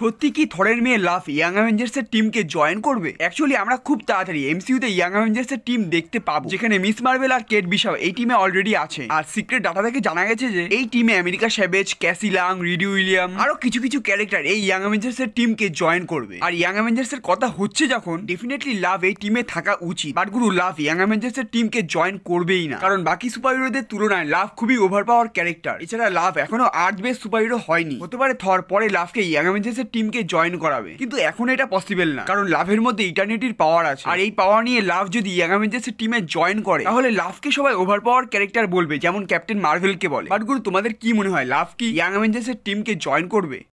সত্যি কি থরের মেয়ে লাভ ইয়াং টিম টিমকে জয়েন করবে অ্যাকচুয়ালি আমরা খুব তাড়াতাড়ি এমসিউ তে ইয়াং এর টিম দেখতে পাবো যেখানে মিস মার্বেল আর কেট বিশাও এই টিমে অলরেডি আছে আর সিক্রেট ডাটা থেকে জানা গেছে যে এই টিমে আমেরিকা স্যাবেজ ক্যাসি লাং রিডি উইলিয়াম আরো কিছু কিছু ক্যারেক্টার এই ইয়াং টিম টিমকে জয়েন করবে আর ইয়াং এর কথা হচ্ছে যখন ডেফিনেটলি লাভ এই টিমে থাকা উচিত বাট গুরু লাভ ইয়াং এর টিমকে জয়েন করবেই না কারণ বাকি সুপার হিরোদের তুলনায় লাভ খুবই ওভার পাওয়ার ক্যারেক্টার এছাড়া লাভ এখনো আর্থ বেস সুপার হিরো হয়নি হতে পারে থর পরে লাভকে ইয়াং অ্যাভেঞ্জার্স এর টিমকে জয়েন করাবে কিন্তু এখন এটা পসিবল না কারণ লাভের মধ্যে ইটার্নিটির পাওয়ার আছে আর এই পাওয়ার নিয়ে লাভ যদি ইয়াগামেন্টার্স এর টিমে জয়েন করে তাহলে লাভকে সবাই ওভার পাওয়ার ক্যারেক্টার বলবে যেমন ক্যাপ্টেন কে বলে বাট গুরু তোমাদের কি মনে হয় লাভ কি ইয়াং অ্যাভেঞ্জার্স এর টিমকে জয়েন করবে